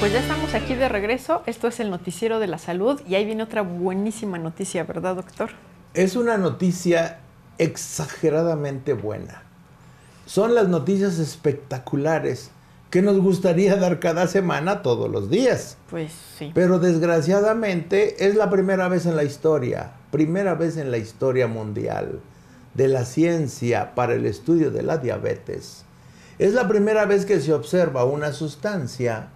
Pues ya estamos aquí de regreso. Esto es el Noticiero de la Salud y ahí viene otra buenísima noticia, ¿verdad, doctor? Es una noticia exageradamente buena. Son las noticias espectaculares que nos gustaría dar cada semana todos los días. Pues sí. Pero desgraciadamente es la primera vez en la historia, primera vez en la historia mundial de la ciencia para el estudio de la diabetes. Es la primera vez que se observa una sustancia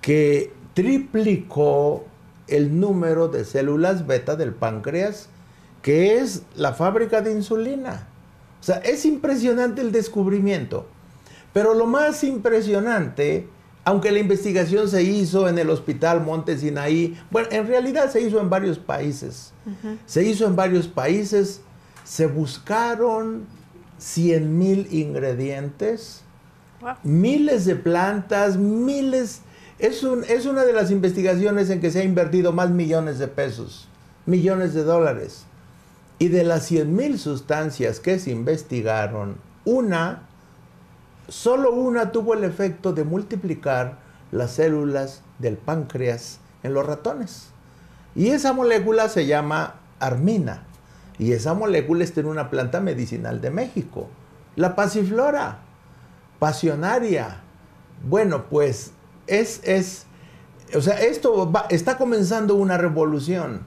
que triplicó el número de células beta del páncreas, que es la fábrica de insulina. O sea, es impresionante el descubrimiento. Pero lo más impresionante, aunque la investigación se hizo en el Hospital Montesinaí, bueno, en realidad se hizo en varios países. Se hizo en varios países, se buscaron 100 mil ingredientes, miles de plantas, miles es, una de las investigaciones en que se ha invertido más millones de pesos, millones de dólares. Y de las mil sustancias que se investigaron, una, solo una tuvo el efecto de multiplicar las células del páncreas en los ratones. Y esa molécula se llama armina. Y esa molécula está en una planta medicinal de México, la pasiflora, pasionaria. Bueno, pues es, es, o sea, esto está comenzando una revolución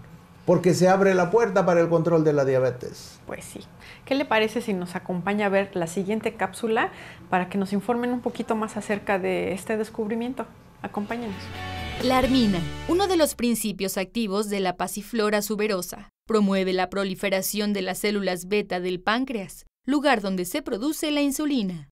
porque se abre la puerta para el control de la diabetes. Pues sí. ¿Qué le parece si nos acompaña a ver la siguiente cápsula para que nos informen un poquito más acerca de este descubrimiento? Acompáñenos. La armina, uno de los principios activos de la pasiflora suberosa, promueve la proliferación de las células beta del páncreas, lugar donde se produce la insulina.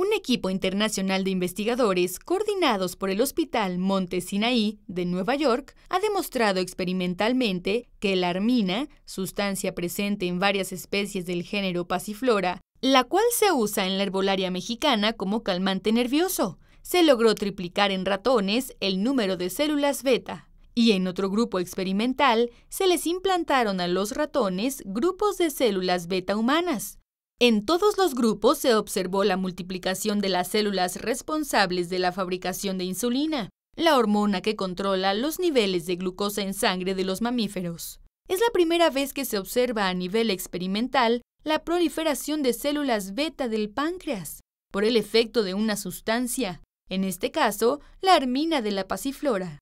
Un equipo internacional de investigadores, coordinados por el Hospital Monte Sinaí de Nueva York, ha demostrado experimentalmente que la armina, sustancia presente en varias especies del género Pasiflora, la cual se usa en la herbolaria mexicana como calmante nervioso, se logró triplicar en ratones el número de células beta. Y en otro grupo experimental, se les implantaron a los ratones grupos de células beta humanas, en todos los grupos se observó la multiplicación de las células responsables de la fabricación de insulina, la hormona que controla los niveles de glucosa en sangre de los mamíferos. Es la primera vez que se observa a nivel experimental la proliferación de células beta del páncreas por el efecto de una sustancia, en este caso, la armina de la pasiflora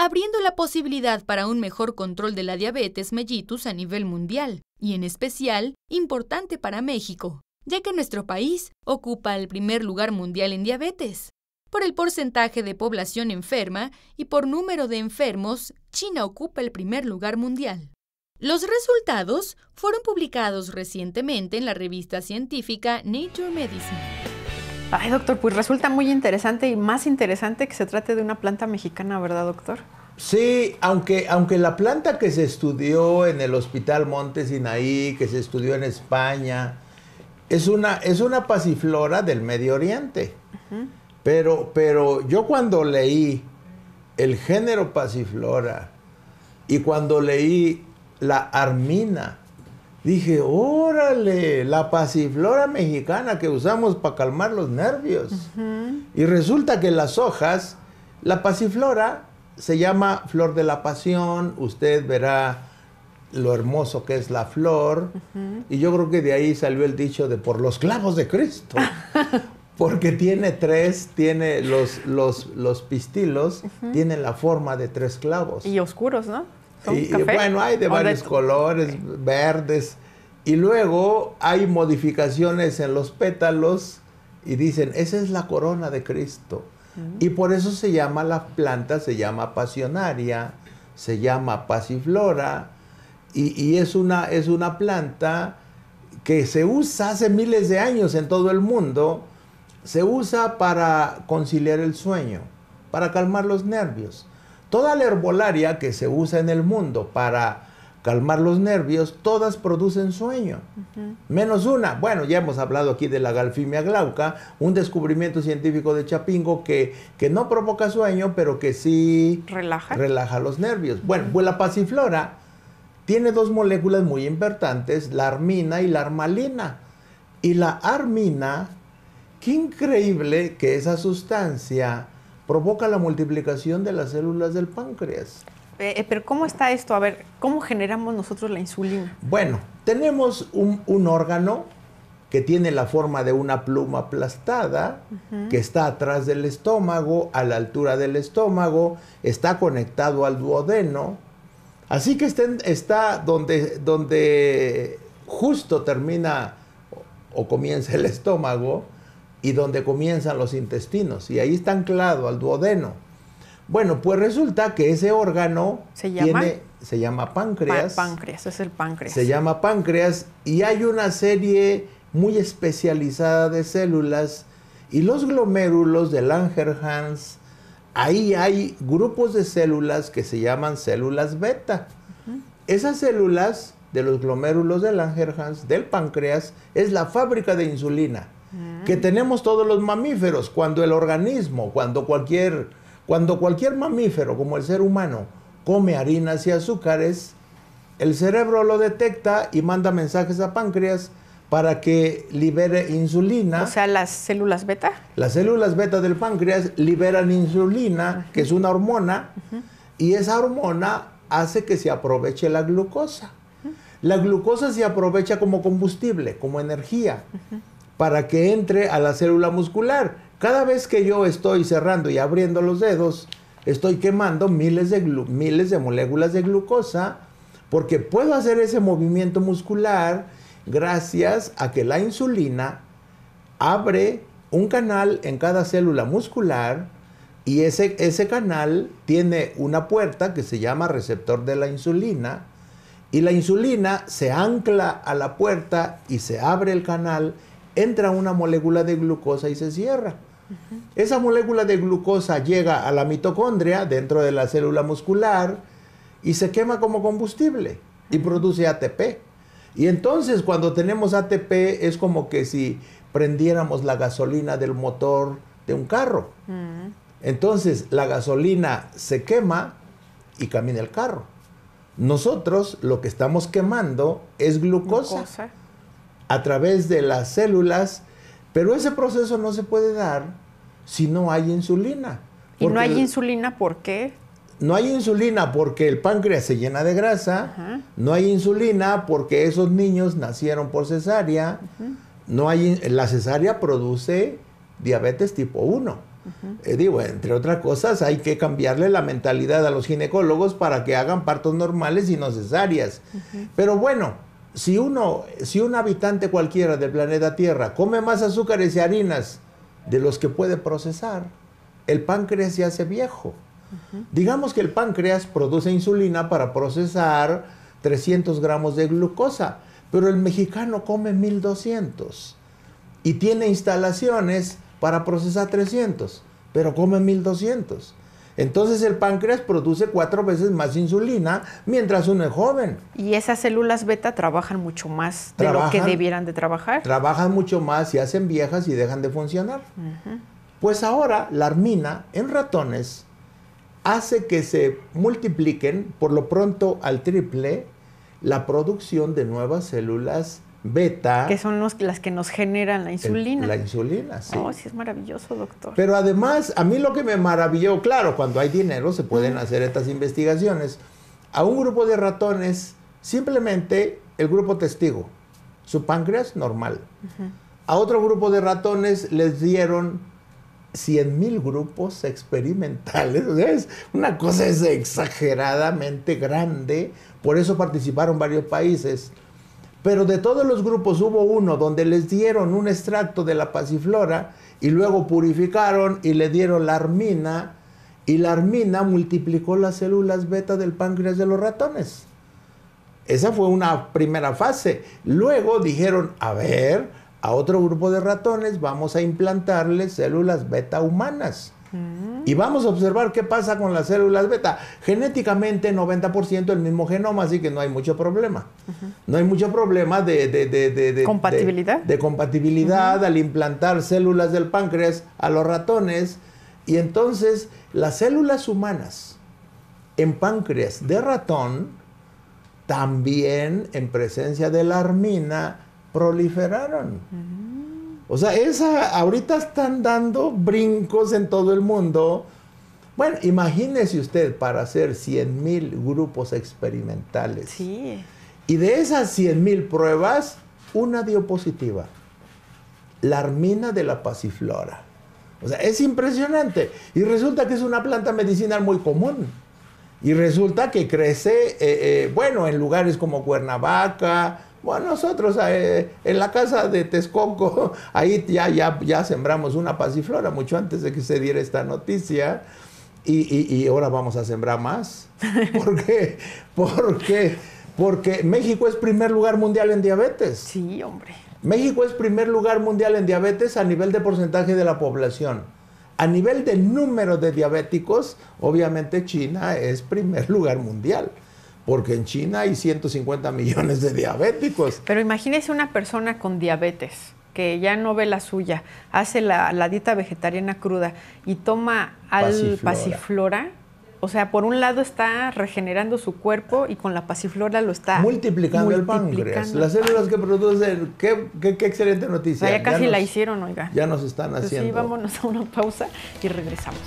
abriendo la posibilidad para un mejor control de la diabetes mellitus a nivel mundial, y en especial importante para México, ya que nuestro país ocupa el primer lugar mundial en diabetes. Por el porcentaje de población enferma y por número de enfermos, China ocupa el primer lugar mundial. Los resultados fueron publicados recientemente en la revista científica Nature Medicine. Ay, doctor, pues resulta muy interesante y más interesante que se trate de una planta mexicana, ¿verdad, doctor? Sí, aunque, aunque la planta que se estudió en el Hospital Monte que se estudió en España, es una, es una pasiflora del Medio Oriente. pero, pero yo cuando leí el género pasiflora y cuando leí la armina, Dije, órale, la pasiflora mexicana que usamos para calmar los nervios. Y resulta que las hojas, la pasiflora se llama flor de la pasión, usted verá lo hermoso que es la flor. Y yo creo que de ahí salió el dicho de por los clavos de Cristo. Porque tiene tres, tiene los, los, los pistilos, tiene la forma de tres clavos. Y oscuros, ¿no? Y, Bueno, hay de varios colores, verdes. Y luego hay modificaciones en los pétalos y dicen, esa es la corona de Cristo. Y por eso se llama la planta, se llama pasionaria, se llama pasiflora. Y, es, una, es una planta que se usa hace miles de años en todo el mundo. Se usa para conciliar el sueño, para calmar los nervios. Toda la herbolaria que se usa en el mundo para calmar los nervios, todas producen sueño, menos una. Bueno, ya hemos hablado aquí de la galfimia glauca, un descubrimiento científico de Chapingo que, que no provoca sueño, pero que sí relaja, los nervios. Bueno, la pasiflora tiene dos moléculas muy importantes, la armina y la armalina. Y la armina, qué increíble que esa sustancia provoca la multiplicación de las células del páncreas. Eh, eh, pero ¿cómo está esto? A ver, ¿cómo generamos nosotros la insulina? Bueno, tenemos un, órgano que tiene la forma de una pluma aplastada, que está atrás del estómago, a la altura del estómago, está conectado al duodeno. Así que está, donde, justo termina o comienza el estómago, y donde comienzan los intestinos, y ahí está anclado al duodeno. Bueno, pues resulta que ese órgano ¿Se llama? se llama páncreas. páncreas, es el páncreas. Se llama páncreas y hay una serie muy especializada de células y los glomérulos de Langerhans, ahí hay grupos de células que se llaman células beta. Esas células de los glomérulos de Langerhans, del páncreas, es la fábrica de insulina que tenemos todos los mamíferos. Cuando el organismo, cuando cualquier, cuando cualquier mamífero, como el ser humano, come harinas y azúcares, el cerebro lo detecta y manda mensajes a páncreas para que libere insulina. O sea, las células beta. Las células beta del páncreas liberan insulina, que es una hormona, y esa hormona hace que se aproveche la glucosa. La glucosa se aprovecha como combustible, como energía para que entre a la célula muscular. Cada vez que yo estoy cerrando y abriendo los dedos, estoy quemando miles de, miles de moléculas de glucosa porque puedo hacer ese movimiento muscular gracias a que la insulina abre un canal en cada célula muscular y ese, ese canal tiene una puerta que se llama receptor de la insulina y la insulina se ancla a la puerta y se abre el canal entra una molécula de glucosa y se cierra. Esa molécula de glucosa llega a la mitocondria dentro de la célula muscular y se quema como combustible y produce ATP. Y entonces cuando tenemos ATP es como que si prendiéramos la gasolina del motor de un carro. Mm. Entonces la gasolina se quema y camina el carro. Nosotros lo que estamos quemando es glucosa a través de las células, pero ese proceso no se puede dar si no hay insulina. ¿Y no hay insulina por qué? No hay insulina porque el páncreas se llena de grasa, no hay insulina porque esos niños nacieron por cesárea, no hay, la cesárea produce diabetes tipo 1. Eh, digo, entre otras cosas, hay que cambiarle la mentalidad a los ginecólogos para que hagan partos normales y no cesáreas. Pero bueno, si, un habitante cualquiera del planeta Tierra come más azúcares y harinas de los que puede procesar, el páncreas se hace viejo. Digamos que el páncreas produce insulina para procesar 300 gramos de glucosa, pero el mexicano come 1200 y tiene instalaciones para procesar 300, pero come 1200. Entonces el páncreas produce cuatro veces más insulina mientras uno es joven. Y esas células beta trabajan mucho más de lo que debieran de trabajar. Trabajan mucho más y hacen viejas y dejan de funcionar. Pues ahora la armina en ratones hace que se multipliquen por lo pronto al triple la producción de nuevas células beta. Que son las que nos generan la insulina. la insulina, sí. Oh, sí, es maravilloso, doctor. Pero además, a mí lo que me maravilló, claro, cuando hay dinero se pueden hacer estas investigaciones. A un grupo de ratones, simplemente el grupo testigo, su páncreas normal. A otro grupo de ratones les dieron 100 mil grupos experimentales. es una cosa es exageradamente grande. Por eso participaron varios países. Pero de todos los grupos hubo uno donde les dieron un extracto de la pasiflora y luego purificaron y le dieron la armina y la armina multiplicó las células beta del páncreas de los ratones. Esa fue una primera fase. Luego dijeron, a ver, a otro grupo de ratones vamos a implantarles células beta humanas. Y mm. vamos a observar qué pasa con las células beta. Genéticamente 90% el mismo genoma, así que no hay mucho problema. No hay mucho problema de... de, de, de compatibilidad. De, compatibilidad al implantar células del páncreas a los ratones. Y entonces las células humanas en páncreas de ratón, también en presencia de la armina, proliferaron. Mm. O sea, esa, ahorita están dando brincos en todo el mundo. Bueno, imagínese usted para hacer 100,000 grupos experimentales. Sí. Y de esas 100,000 pruebas, una dio positiva. La armina de la pasiflora. O sea, es impresionante. Y resulta que es una planta medicinal muy común. Y resulta que crece, eh, eh, bueno, en lugares como Cuernavaca, bueno, nosotros eh, en la casa de Texcoco, ahí ya, ya, ya sembramos una pasiflora mucho antes de que se diera esta noticia. Y, ahora vamos a sembrar más. ¿Por qué? Porque, porque México es primer lugar mundial en diabetes. Sí, hombre. México es primer lugar mundial en diabetes a nivel de porcentaje de la población. A nivel de número de diabéticos, obviamente China es primer lugar mundial porque en China hay 150 millones de diabéticos. Pero imagínese una persona con diabetes que ya no ve la suya, hace la, dieta vegetariana cruda y toma al pasiflora. O sea, por un lado está regenerando su cuerpo y con la pasiflora lo está multiplicando, el páncreas. Las células que producen, qué, excelente noticia. Ah, ya casi la hicieron, oiga. Ya nos están haciendo. Así vámonos a una pausa y regresamos.